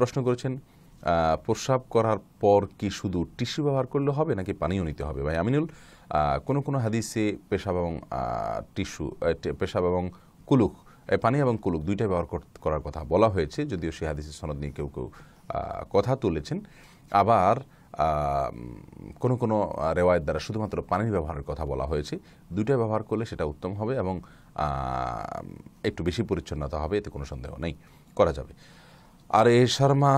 প্রশ্ন করেছেন প্রস্রাব করার পর কি শুধু টিস্যু ব্যবহার করলে হবে নাকি পানিও নিতে হবে ভাই আমিনুল কোনো কোনো হাদিসে পেশাব এবং টিস্যু পেশাব এবং কুলুক পানি এবং কুলুক দুইটাই ব্যবহার করার কথা বলা হয়েছে যদিও সেই হাদিসের সনদ নিয়ে কেউ কেউ কথা তুলেছেন আবার কোনো কোনো রেওয়ায়ের দ্বারা শুধুমাত্র পানির ব্যবহারের কথা বলা হয়েছে দুইটাই ব্যবহার করলে সেটা উত্তম হবে এবং একটু বেশি পরিচ্ছন্নতা হবে এতে কোনো সন্দেহ নেই করা যাবে আর এ শর্মা